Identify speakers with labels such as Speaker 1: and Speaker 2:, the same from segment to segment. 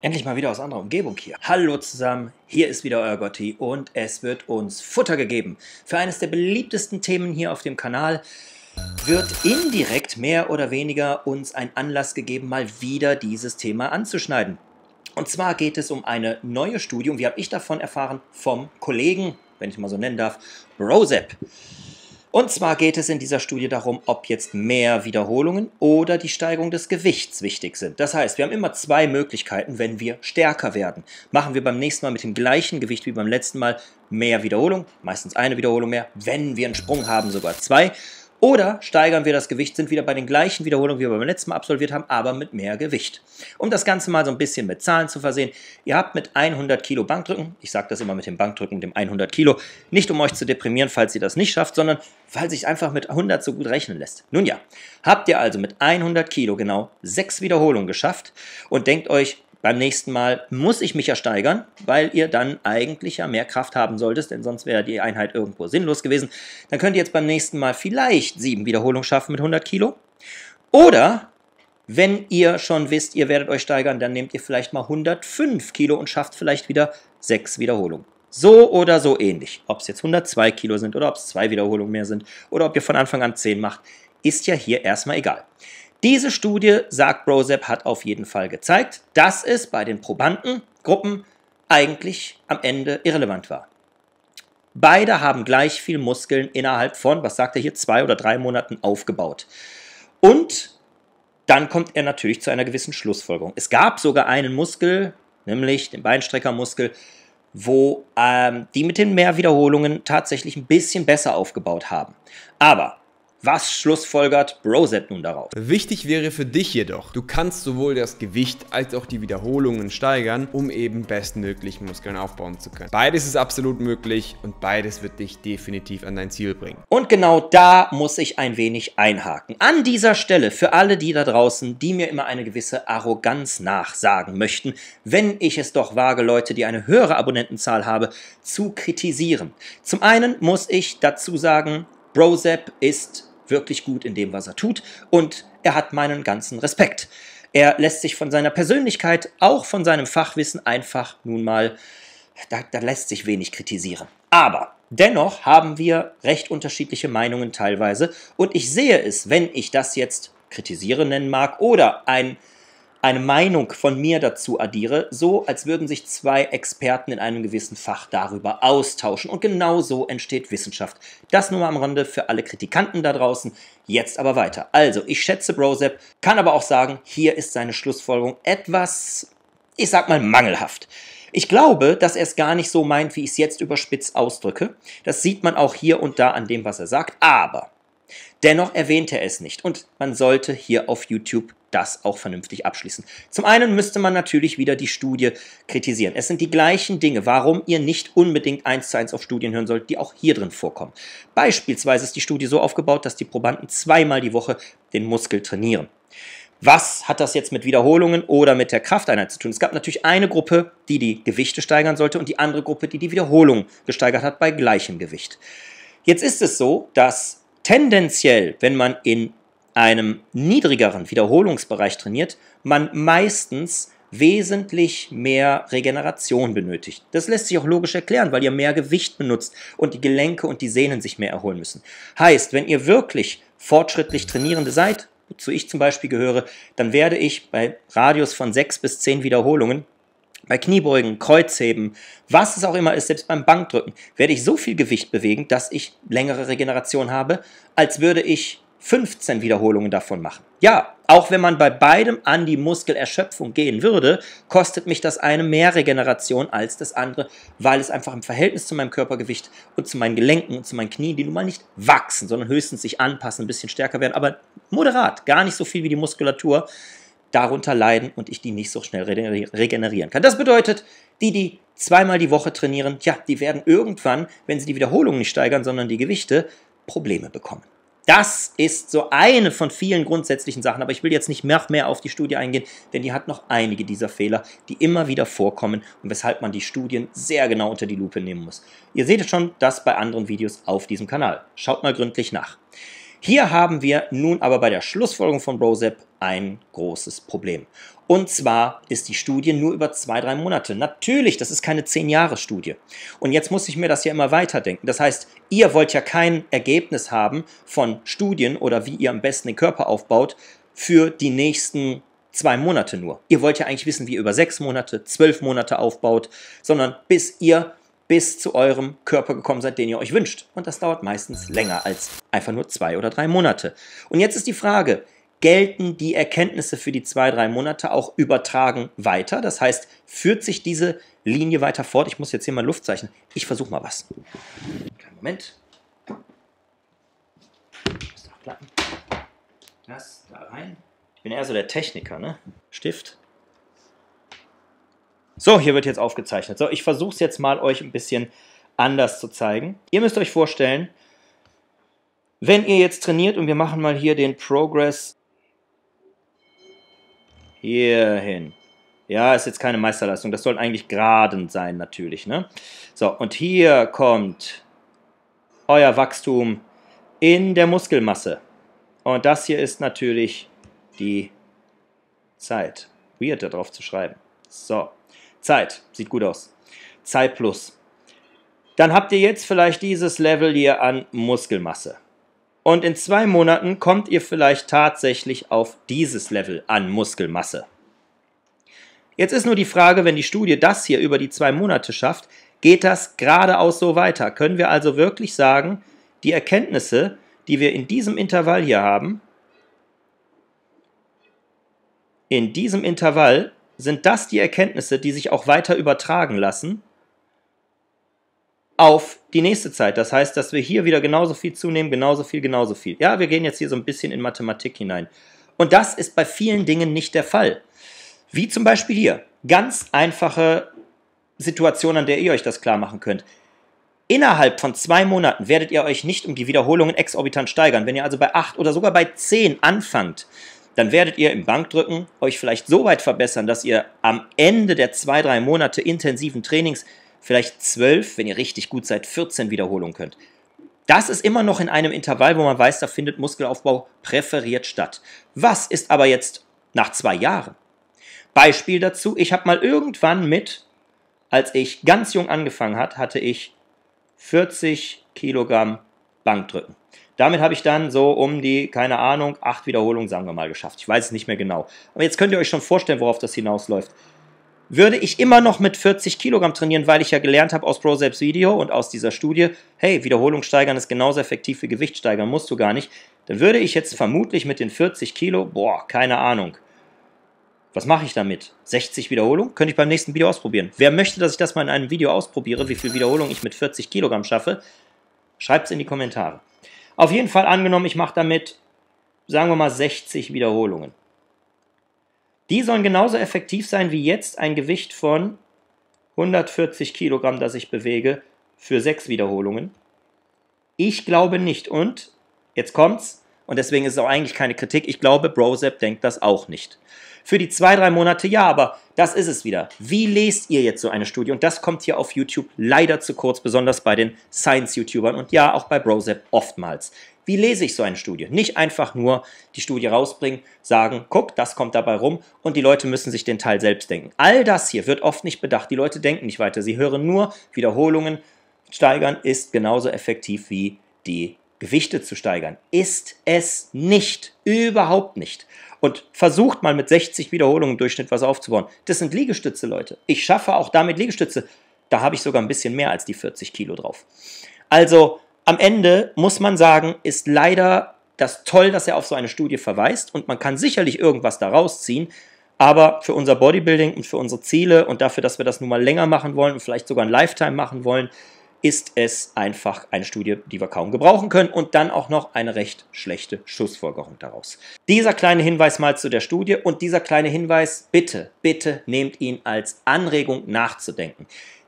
Speaker 1: Endlich mal wieder aus anderer Umgebung hier. Hallo zusammen, hier ist wieder euer Gotti und es wird uns Futter gegeben. Für eines der beliebtesten Themen hier auf dem Kanal wird indirekt mehr oder weniger uns ein Anlass gegeben, mal wieder dieses Thema anzuschneiden. Und zwar geht es um eine neue Studie, und wie habe ich davon erfahren? Vom Kollegen, wenn ich mal so nennen darf, Brosep. Und zwar geht es in dieser Studie darum, ob jetzt mehr Wiederholungen oder die Steigerung des Gewichts wichtig sind. Das heißt, wir haben immer zwei Möglichkeiten, wenn wir stärker werden. Machen wir beim nächsten Mal mit dem gleichen Gewicht wie beim letzten Mal mehr Wiederholung, meistens eine Wiederholung mehr, wenn wir einen Sprung haben, sogar zwei. Oder steigern wir das Gewicht, sind wieder bei den gleichen Wiederholungen, wie wir beim letzten Mal absolviert haben, aber mit mehr Gewicht. Um das Ganze mal so ein bisschen mit Zahlen zu versehen, ihr habt mit 100 Kilo Bankdrücken, ich sage das immer mit dem Bankdrücken, dem 100 Kilo, nicht um euch zu deprimieren, falls ihr das nicht schafft, sondern weil sich einfach mit 100 so gut rechnen lässt. Nun ja, habt ihr also mit 100 Kilo genau sechs Wiederholungen geschafft und denkt euch, beim nächsten Mal muss ich mich ja steigern, weil ihr dann eigentlich ja mehr Kraft haben solltet, denn sonst wäre die Einheit irgendwo sinnlos gewesen. Dann könnt ihr jetzt beim nächsten Mal vielleicht sieben Wiederholungen schaffen mit 100 Kilo. Oder wenn ihr schon wisst, ihr werdet euch steigern, dann nehmt ihr vielleicht mal 105 Kilo und schafft vielleicht wieder sechs Wiederholungen. So oder so ähnlich. Ob es jetzt 102 Kilo sind oder ob es zwei Wiederholungen mehr sind oder ob ihr von Anfang an 10 macht, ist ja hier erstmal egal. Diese Studie, sagt Brosep, hat auf jeden Fall gezeigt, dass es bei den Probandengruppen eigentlich am Ende irrelevant war. Beide haben gleich viel Muskeln innerhalb von, was sagt er hier, zwei oder drei Monaten aufgebaut. Und dann kommt er natürlich zu einer gewissen Schlussfolgerung. Es gab sogar einen Muskel, nämlich den Beinstreckermuskel, wo ähm, die mit den Mehrwiederholungen tatsächlich ein bisschen besser aufgebaut haben. Aber was schlussfolgert Broset nun darauf? Wichtig wäre für dich jedoch, du kannst sowohl das Gewicht als auch die Wiederholungen steigern, um eben bestmöglich Muskeln aufbauen zu können. Beides ist absolut möglich und beides wird dich definitiv an dein Ziel bringen. Und genau da muss ich ein wenig einhaken. An dieser Stelle für alle die da draußen, die mir immer eine gewisse Arroganz nachsagen möchten, wenn ich es doch wage, Leute, die eine höhere Abonnentenzahl habe, zu kritisieren. Zum einen muss ich dazu sagen, Brozep ist wirklich gut in dem, was er tut und er hat meinen ganzen Respekt. Er lässt sich von seiner Persönlichkeit, auch von seinem Fachwissen einfach nun mal, da, da lässt sich wenig kritisieren. Aber dennoch haben wir recht unterschiedliche Meinungen teilweise und ich sehe es, wenn ich das jetzt kritisieren nennen mag oder ein eine Meinung von mir dazu addiere, so als würden sich zwei Experten in einem gewissen Fach darüber austauschen. Und genau so entsteht Wissenschaft. Das nur mal am Rande für alle Kritikanten da draußen. Jetzt aber weiter. Also, ich schätze Brosep, kann aber auch sagen, hier ist seine Schlussfolgerung etwas, ich sag mal, mangelhaft. Ich glaube, dass er es gar nicht so meint, wie ich es jetzt überspitzt ausdrücke. Das sieht man auch hier und da an dem, was er sagt. Aber Dennoch erwähnt er es nicht und man sollte hier auf YouTube das auch vernünftig abschließen. Zum einen müsste man natürlich wieder die Studie kritisieren. Es sind die gleichen Dinge, warum ihr nicht unbedingt eins zu eins auf Studien hören sollt, die auch hier drin vorkommen. Beispielsweise ist die Studie so aufgebaut, dass die Probanden zweimal die Woche den Muskel trainieren. Was hat das jetzt mit Wiederholungen oder mit der Krafteinheit zu tun? Es gab natürlich eine Gruppe, die die Gewichte steigern sollte und die andere Gruppe, die die Wiederholung gesteigert hat bei gleichem Gewicht. Jetzt ist es so, dass tendenziell, wenn man in einem niedrigeren Wiederholungsbereich trainiert, man meistens wesentlich mehr Regeneration benötigt. Das lässt sich auch logisch erklären, weil ihr mehr Gewicht benutzt und die Gelenke und die Sehnen sich mehr erholen müssen. Heißt, wenn ihr wirklich fortschrittlich Trainierende seid, wozu ich zum Beispiel gehöre, dann werde ich bei Radius von 6 bis 10 Wiederholungen bei Kniebeugen, Kreuzheben, was es auch immer ist, selbst beim Bankdrücken, werde ich so viel Gewicht bewegen, dass ich längere Regeneration habe, als würde ich 15 Wiederholungen davon machen. Ja, auch wenn man bei beidem an die Muskelerschöpfung gehen würde, kostet mich das eine mehr Regeneration als das andere, weil es einfach im Verhältnis zu meinem Körpergewicht und zu meinen Gelenken und zu meinen Knien, die nun mal nicht wachsen, sondern höchstens sich anpassen, ein bisschen stärker werden, aber moderat, gar nicht so viel wie die Muskulatur, darunter leiden und ich die nicht so schnell regenerieren kann. Das bedeutet, die, die zweimal die Woche trainieren, ja, die werden irgendwann, wenn sie die Wiederholung nicht steigern, sondern die Gewichte, Probleme bekommen. Das ist so eine von vielen grundsätzlichen Sachen, aber ich will jetzt nicht mehr, mehr auf die Studie eingehen, denn die hat noch einige dieser Fehler, die immer wieder vorkommen und weshalb man die Studien sehr genau unter die Lupe nehmen muss. Ihr seht schon das bei anderen Videos auf diesem Kanal. Schaut mal gründlich nach. Hier haben wir nun aber bei der Schlussfolgerung von Brosep ein großes Problem. Und zwar ist die Studie nur über zwei, drei Monate. Natürlich, das ist keine zehn Jahre Studie. Und jetzt muss ich mir das ja immer weiterdenken. Das heißt, ihr wollt ja kein Ergebnis haben von Studien oder wie ihr am besten den Körper aufbaut für die nächsten zwei Monate nur. Ihr wollt ja eigentlich wissen, wie ihr über sechs Monate, zwölf Monate aufbaut, sondern bis ihr bis zu eurem Körper gekommen seid, den ihr euch wünscht. Und das dauert meistens länger als einfach nur zwei oder drei Monate. Und jetzt ist die Frage, gelten die Erkenntnisse für die zwei, drei Monate auch übertragen weiter? Das heißt, führt sich diese Linie weiter fort? Ich muss jetzt hier mal Luft zeichnen. Ich versuche mal was. Kleinen Moment. Das darf klappen. Das da rein. Ich bin eher so der Techniker, ne? Stift. So, hier wird jetzt aufgezeichnet. So, ich versuche es jetzt mal euch ein bisschen anders zu zeigen. Ihr müsst euch vorstellen, wenn ihr jetzt trainiert und wir machen mal hier den Progress hierhin. Ja, ist jetzt keine Meisterleistung. Das soll eigentlich geraden sein natürlich. Ne? So, und hier kommt euer Wachstum in der Muskelmasse. Und das hier ist natürlich die Zeit. Weird, da drauf zu schreiben. So. Zeit, sieht gut aus. Zeit plus. Dann habt ihr jetzt vielleicht dieses Level hier an Muskelmasse. Und in zwei Monaten kommt ihr vielleicht tatsächlich auf dieses Level an Muskelmasse. Jetzt ist nur die Frage, wenn die Studie das hier über die zwei Monate schafft, geht das geradeaus so weiter? Können wir also wirklich sagen, die Erkenntnisse, die wir in diesem Intervall hier haben, in diesem Intervall sind das die Erkenntnisse, die sich auch weiter übertragen lassen auf die nächste Zeit. Das heißt, dass wir hier wieder genauso viel zunehmen, genauso viel, genauso viel. Ja, wir gehen jetzt hier so ein bisschen in Mathematik hinein. Und das ist bei vielen Dingen nicht der Fall. Wie zum Beispiel hier. Ganz einfache Situation, an der ihr euch das klar machen könnt. Innerhalb von zwei Monaten werdet ihr euch nicht um die Wiederholungen exorbitant steigern. Wenn ihr also bei acht oder sogar bei zehn anfangt, dann werdet ihr im Bankdrücken euch vielleicht so weit verbessern, dass ihr am Ende der zwei, drei Monate intensiven Trainings vielleicht zwölf, wenn ihr richtig gut seid, 14 Wiederholungen könnt. Das ist immer noch in einem Intervall, wo man weiß, da findet Muskelaufbau präferiert statt. Was ist aber jetzt nach zwei Jahren? Beispiel dazu, ich habe mal irgendwann mit, als ich ganz jung angefangen hat, hatte ich 40 Kilogramm Bankdrücken. Damit habe ich dann so um die, keine Ahnung, acht Wiederholungen, sagen wir mal, geschafft. Ich weiß es nicht mehr genau. Aber jetzt könnt ihr euch schon vorstellen, worauf das hinausläuft. Würde ich immer noch mit 40 Kilogramm trainieren, weil ich ja gelernt habe aus ProSaps Video und aus dieser Studie, hey, Wiederholung steigern ist genauso effektiv wie Gewicht steigern, musst du gar nicht, dann würde ich jetzt vermutlich mit den 40 Kilo, boah, keine Ahnung, was mache ich damit? 60 Wiederholungen? Könnte ich beim nächsten Video ausprobieren. Wer möchte, dass ich das mal in einem Video ausprobiere, wie viel Wiederholungen ich mit 40 Kilogramm schaffe? Schreibt es in die Kommentare. Auf jeden Fall angenommen, ich mache damit, sagen wir mal, 60 Wiederholungen. Die sollen genauso effektiv sein wie jetzt ein Gewicht von 140 Kilogramm, das ich bewege, für sechs Wiederholungen. Ich glaube nicht. Und jetzt kommt's. Und deswegen ist es auch eigentlich keine Kritik. Ich glaube, Brosep denkt das auch nicht. Für die zwei, drei Monate, ja, aber das ist es wieder. Wie lest ihr jetzt so eine Studie? Und das kommt hier auf YouTube leider zu kurz, besonders bei den Science-YouTubern und ja, auch bei Brosep oftmals. Wie lese ich so eine Studie? Nicht einfach nur die Studie rausbringen, sagen, guck, das kommt dabei rum und die Leute müssen sich den Teil selbst denken. All das hier wird oft nicht bedacht. Die Leute denken nicht weiter. Sie hören nur Wiederholungen. Steigern ist genauso effektiv wie die Gewichte zu steigern. Ist es nicht. Überhaupt nicht. Und versucht mal mit 60 Wiederholungen im Durchschnitt was aufzubauen. Das sind Liegestütze, Leute. Ich schaffe auch damit Liegestütze. Da habe ich sogar ein bisschen mehr als die 40 Kilo drauf. Also am Ende muss man sagen, ist leider das toll, dass er auf so eine Studie verweist und man kann sicherlich irgendwas daraus ziehen. Aber für unser Bodybuilding und für unsere Ziele und dafür, dass wir das nun mal länger machen wollen und vielleicht sogar ein Lifetime machen wollen, ist es einfach eine Studie, die wir kaum gebrauchen können und dann auch noch eine recht schlechte Schlussfolgerung daraus. Dieser kleine Hinweis mal zu der Studie und dieser kleine Hinweis, bitte, bitte nehmt ihn als Anregung nachzudenken.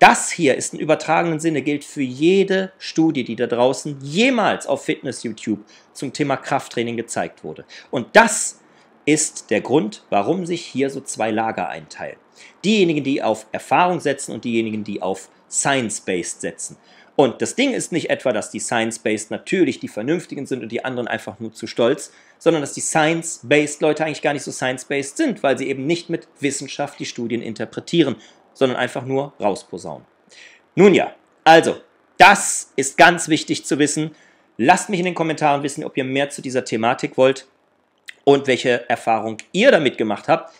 Speaker 1: Das hier ist im übertragenen Sinne gilt für jede Studie, die da draußen jemals auf Fitness YouTube zum Thema Krafttraining gezeigt wurde. Und das ist der Grund, warum sich hier so zwei Lager einteilen. Diejenigen, die auf Erfahrung setzen und diejenigen, die auf Science-Based setzen. Und das Ding ist nicht etwa, dass die Science-Based natürlich die Vernünftigen sind und die anderen einfach nur zu stolz, sondern dass die Science-Based Leute eigentlich gar nicht so Science-Based sind, weil sie eben nicht mit Wissenschaft die Studien interpretieren, sondern einfach nur rausposaunen. Nun ja, also, das ist ganz wichtig zu wissen. Lasst mich in den Kommentaren wissen, ob ihr mehr zu dieser Thematik wollt und welche Erfahrung ihr damit gemacht habt.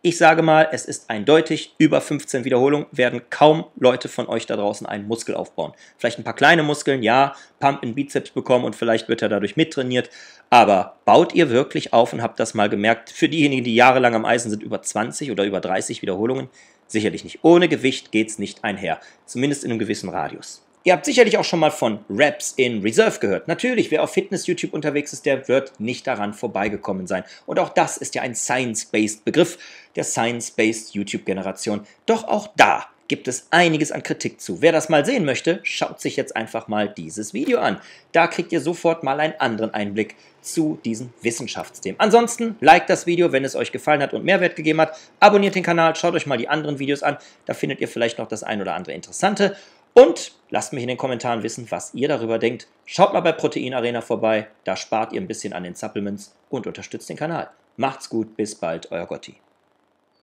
Speaker 1: Ich sage mal, es ist eindeutig, über 15 Wiederholungen werden kaum Leute von euch da draußen einen Muskel aufbauen. Vielleicht ein paar kleine Muskeln, ja, Pump in Bizeps bekommen und vielleicht wird er dadurch mittrainiert. Aber baut ihr wirklich auf und habt das mal gemerkt, für diejenigen, die jahrelang am Eisen sind, über 20 oder über 30 Wiederholungen, sicherlich nicht. Ohne Gewicht geht es nicht einher, zumindest in einem gewissen Radius. Ihr habt sicherlich auch schon mal von Raps in Reserve gehört. Natürlich, wer auf Fitness-YouTube unterwegs ist, der wird nicht daran vorbeigekommen sein. Und auch das ist ja ein Science-Based Begriff der Science-Based YouTube-Generation. Doch auch da gibt es einiges an Kritik zu. Wer das mal sehen möchte, schaut sich jetzt einfach mal dieses Video an. Da kriegt ihr sofort mal einen anderen Einblick zu diesen Wissenschaftsthemen. Ansonsten, liked das Video, wenn es euch gefallen hat und Mehrwert gegeben hat. Abonniert den Kanal, schaut euch mal die anderen Videos an. Da findet ihr vielleicht noch das ein oder andere Interessante. Und lasst mich in den Kommentaren wissen, was ihr darüber denkt. Schaut mal bei Protein Arena vorbei, da spart ihr ein bisschen an den Supplements und unterstützt den Kanal. Macht's gut, bis bald, euer Gotti.